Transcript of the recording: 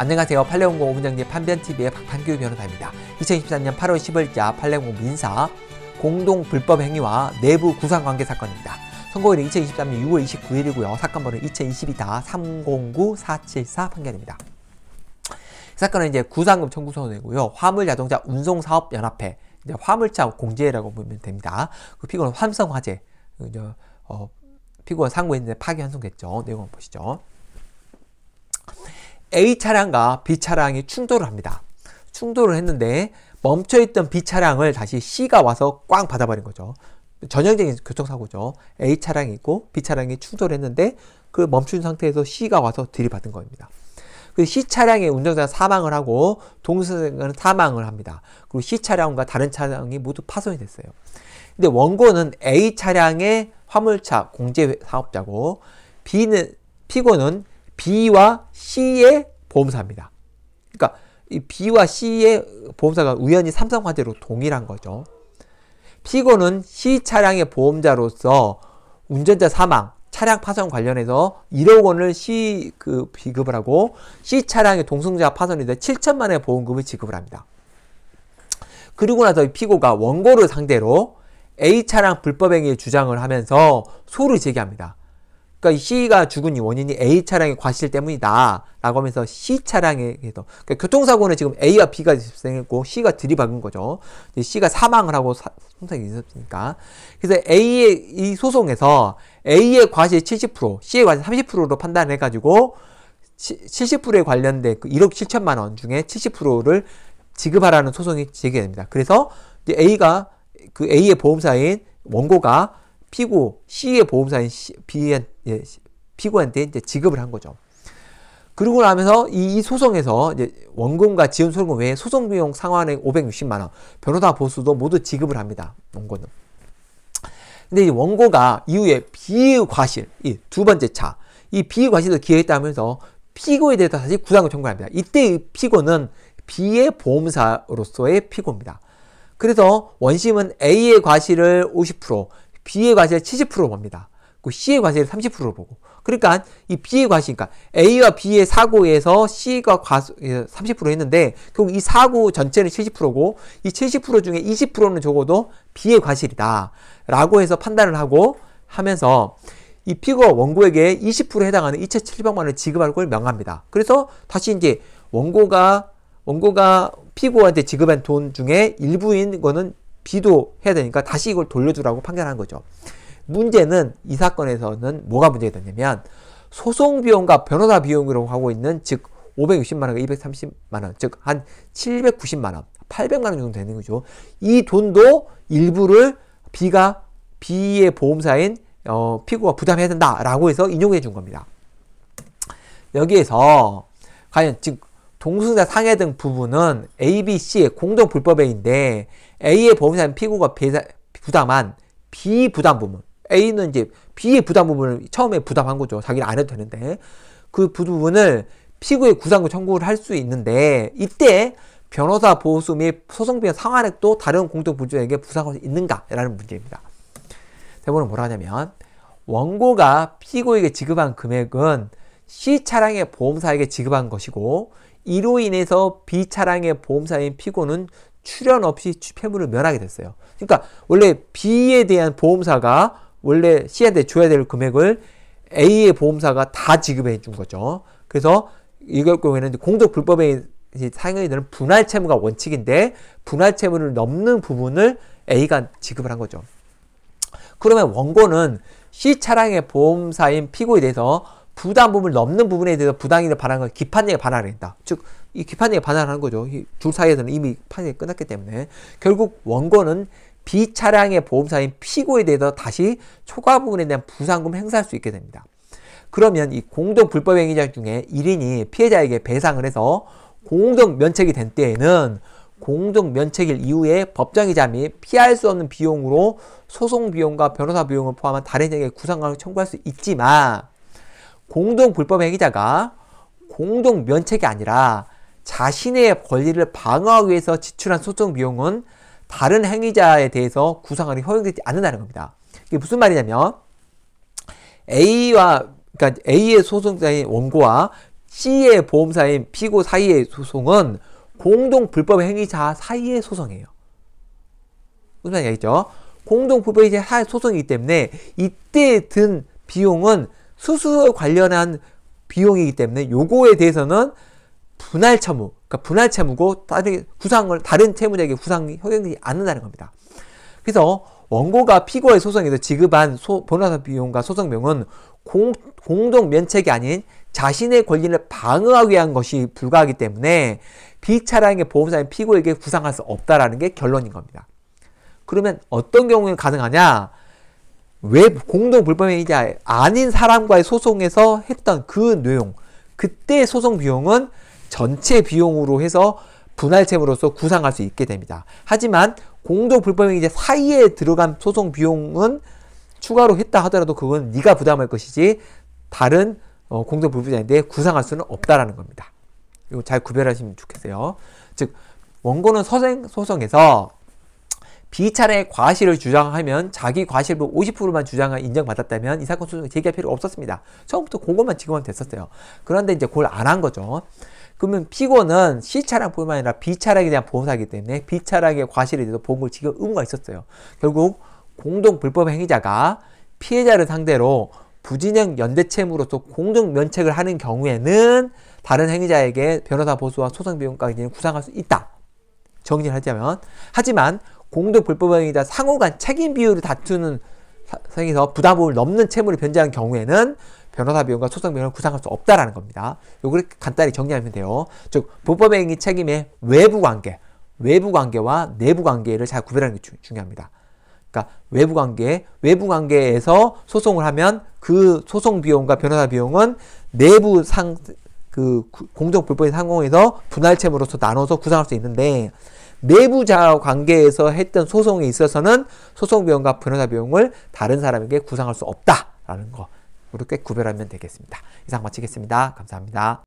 안녕하세요. 팔레옹고 오문정리 판변TV의 박판규 변호사입니다. 2023년 8월 10일자 팔레옹고 민사 공동 불법 행위와 내부 구상 관계 사건입니다. 선고일은 2023년 6월 29일이고요. 사건 번호 2022-309-474 판결입니다. 사건은 이제 구상금 청구 선이고요 화물자동차 운송사업연합회 이제 화물차 공제라고 보면 됩니다. 그 피고는 환성화재 그 어, 피고가 상고했는데 파기 환송됐죠. 내용 한번 보시죠. A 차량과 B 차량이 충돌을 합니다. 충돌을 했는데 멈춰있던 B 차량을 다시 C가 와서 꽝 받아버린 거죠. 전형적인 교통사고죠. A 차량이 있고 B 차량이 충돌했는데 그 멈춘 상태에서 C가 와서 들이받은 겁니다. 그 C 차량의 운전자 사망을 하고 동승은 사망을 합니다. 그리고 C 차량과 다른 차량이 모두 파손이 됐어요. 근데 원고는 A 차량의 화물차 공제 사업자고 B는 피고는 B와 C의 보험사입니다. 그러니까 이 B와 C의 보험사가 우연히 삼성화재로 동일한 거죠. 피고는 C 차량의 보험자로서 운전자 사망, 차량 파손 관련해서 1억 원을 C 그 비급을 하고 C 차량의 동승자 파손에 대 7천만 원의 보험금을 지급을 합니다. 그리고 나서 피고가 원고를 상대로 A 차량 불법행위 주장을 하면서 소를 제기합니다. 그러니까 C가 죽은 원인이 A 차량의 과실 때문이다. 라고 하면서 C 차량에 해서 그러니까 교통사고는 지금 A와 B가 발생했고 C가 들이박은 거죠. C가 사망을 하고 사, 손상이 있었으니까. 그래서 A의 이 소송에서 A의 과실 70%, C의 과실 30%로 판단해 가지고 70%에 관련된 그 1억 7천만 원 중에 70%를 지급하라는 소송이 제기됩니다. 그래서 이제 A가 그 A의 보험사인 원고가 피고 C의 보험사인 C, B한, 예, 피고한테 이제 지급을 한 거죠. 그러고 나면서 이, 이 소송에서 원금과 지원 소금 외에 소송 비용 상환액 560만 원, 변호사 보수도 모두 지급을 합니다. 원고는. 근데 이 원고가 이후에 비과실, 이 두 번째 차, 이 비과실을 기해했다면서 피고에 대해서 다시 구상을 청구합니다. 이때 피고는 B의 보험사로서의 피고입니다. 그래서 원심은 A의 과실을 50%, B의 과세를 70% 봅니다. 그 C의 과세를 30%로 보고. 그러니까 이 B의 과세, 니까 그러니까 A와 B의 사고에서 C가 과세 30% 했는데 결국 이 사고 전체는 70%고 이 70% 중에 20%는 적어도 B의 과실이다. 라고 해서 판단을 하고 하면서 이 피고 원고에게 20%에 해당하는 2,700만 원을 지급할 걸 명합니다. 그래서 다시 이제 원고가 원고가 피고한테 지급한 돈 중에 일부인 거는 B도 해야 되니까 다시 이걸 돌려주라고 판결한 거죠. 문제는 이 사건에서는 뭐가 문제가 되냐면 소송 비용과 변호사 비용으로 하고 있는 즉 560만 원과 230만 원, 즉 한 790만 원, 800만 원 정도 되는 거죠. 이 돈도 일부를 B가 B의 보험사인 어, 피고가 부담해야 된다라고 해서 인용해 준 겁니다. 여기에서 과연 즉 동승자 상해 등 부분은 A, B, C의 공동 불법행위인데 A의 보험사는 피고가 배사, 부담한 B 부담 부분 A는 이제 B의 부담 부분을 처음에 부담한 거죠. 자기는 안 해도 되는데 그 부분을 피고의 구상구 청구를 할 수 있는데 이때 변호사 보수 및 소송비의 상환액도 다른 공동 부주에게 부상할 수 있는가라는 문제입니다. 대본은 뭐라 하냐면 원고가 피고에게 지급한 금액은 C 차량의 보험사에게 지급한 것이고 이로 인해서 B 차량의 보험사인 피고는 출연 없이 폐부를 면하게 됐어요. 그러니까 원래 B에 대한 보험사가 원래 C한테 줘야 될 금액을 A의 보험사가 다 지급해 준 거죠. 그래서 이걸 경우에는 공적 불법에 사용이 되는 분할 채무가 원칙인데 분할 채무를 넘는 부분을 A가 지급을 한 거죠. 그러면 원고는 C 차량의 보험사인 피고에 대해서 부담 부분을 넘는 부분에 대해서 부당이를을반환건 기판이익을 반환을 했다 즉, 이 기판이익을 반환하는 거죠. 이둘 사이에서는 이미 판이 끝났기 때문에 결국 원고는 B 차량의 보험사인 피고에 대해서 다시 초과 부분에 대한 부상금을 행사할 수 있게 됩니다. 그러면 이 공동 불법행위자 중에 1인이 피해자에게 배상을 해서 공동 면책이 된 때에는 공동 면책일 이후에 법정이자 및 피할 수 없는 비용으로 소송 비용과 변호사 비용을 포함한 다른 형의 구상금을 청구할 수 있지만 공동 불법 행위자가 공동 면책이 아니라 자신의 권리를 방어하기 위해서 지출한 소송 비용은 다른 행위자에 대해서 구상하는 허용되지 않는다는 겁니다. 이게 무슨 말이냐면 A와 그러니까 A의 소송자인 원고와 C의 보험사인 피고 사이의 소송은 공동 불법 행위자 사이의 소송이에요. 무슨 말인지 겠죠 공동 불법 행위자 사이 소송이기 때문에 이때 든 비용은 수수 관련한 비용이기 때문에 요거에 대해서는 분할 채무, 그러니까 분할 채무고 다른 구상을 다른 채무자에게 구상이 효용되지 않는다는 겁니다. 그래서 원고가 피고의 소송에서 지급한 소, 변호사 비용과 소송비용은 공, 공동 면책이 아닌 자신의 권리를 방어하기 위한 것이 불가하기 때문에 비차량의 보험사인 피고에게 구상할 수 없다라는 게 결론인 겁니다. 그러면 어떤 경우에 가능하냐? 왜 공동 불법행위자 아, 아닌 사람과의 소송에서 했던 그 내용 그때 소송 비용은 전체 비용으로 해서 분할채으로서 구상할 수 있게 됩니다. 하지만 공동 불법행위자 사이에 들어간 소송 비용은 추가로 했다 하더라도 그건 네가 부담할 것이지 다른 어, 공동 불법행위자인데 구상할 수는 없다라는 겁니다. 이거 잘 구별하시면 좋겠어요. 즉 원고는 소생 소송에서 비차의 과실을 주장하면 자기 과실을 50%만 주장한 인정받았다면 이 사건 소송 제기할 필요 없었습니다. 처음부터 그것만 지금은 됐었어요. 그런데 이제 그걸 안 한 거죠. 그러면 피고는 C차량뿐만 아니라 B차량에 대한 보험사이기 때문에 B차량의 과실에 대해서 보험을 지급 의무가 있었어요. 결국 공동 불법 행위자가 피해자를 상대로 부진형연대채무로서 공동 면책을 하는 경우에는 다른 행위자에게 변호사 보수와 소송 비용까지 구상할 수 있다. 정리를 하자면 하지만 공동 불법행위자 상호간 책임 비율을 다투는 상에서 부담을 넘는 채무를 변제한 경우에는 변호사 비용과 소송 비용을 구상할 수 없다라는 겁니다. 요걸 간단히 정리하면 돼요. 즉 불법행위 책임의 외부 관계, 외부 관계와 내부 관계를 잘 구별하는 게 주, 중요합니다. 그러니까 외부 관계, 외부 관계에서 소송을 하면 그 소송 비용과 변호사 비용은 내부 상그 공적 불법 상공에서 분할채으로서 나눠서 구상할 수 있는데 내부자 관계에서 했던 소송에 있어서는 소송 비용과 변호사 비용을 다른 사람에게 구상할 수 없다라는 거 이렇게 구별하면 되겠습니다. 이상 마치겠습니다. 감사합니다.